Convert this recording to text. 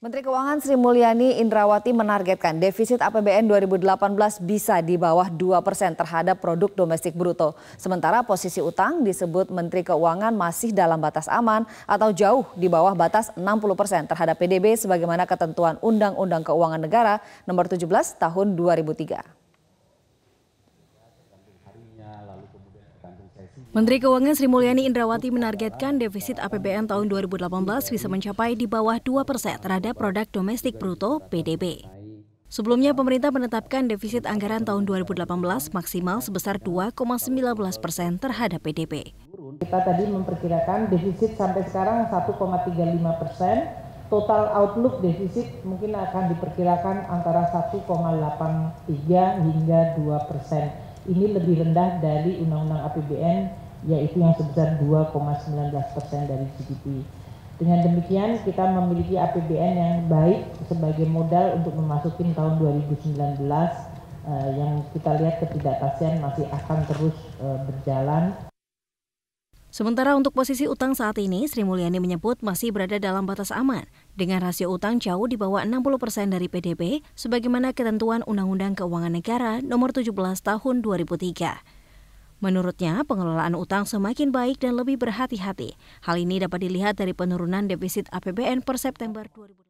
Menteri Keuangan Sri Mulyani Indrawati menargetkan defisit APBN 2018 bisa di bawah 2 persen terhadap produk domestik bruto. Sementara posisi utang disebut Menteri Keuangan masih dalam batas aman atau jauh di bawah batas 60 persen terhadap PDB sebagaimana ketentuan Undang-Undang Keuangan Negara nomor 17 tahun 2003. Menteri Keuangan Sri Mulyani Indrawati menargetkan defisit APBN tahun 2018 bisa mencapai di bawah 2 persen terhadap produk domestik bruto (PDB). Sebelumnya, pemerintah menetapkan defisit anggaran tahun 2018 maksimal sebesar 2,19 persen terhadap PDB. Kita tadi memperkirakan defisit sampai sekarang 1,35 persen, total outlook defisit mungkin akan diperkirakan antara 1,83 hingga 2 persen ini lebih rendah dari Undang-Undang APBN yaitu yang sebesar 2,19 persen dari GDP. Dengan demikian kita memiliki APBN yang baik sebagai modal untuk memasuki tahun 2019 eh, yang kita lihat ketidakpastian masih akan terus eh, berjalan Sementara untuk posisi utang saat ini, Sri Mulyani menyebut masih berada dalam batas aman dengan rasio utang jauh di bawah 60% persen dari PDB sebagaimana ketentuan Undang-Undang Keuangan Negara Nomor 17 Tahun 2003. Menurutnya, pengelolaan utang semakin baik dan lebih berhati-hati. Hal ini dapat dilihat dari penurunan defisit APBN per September 2020.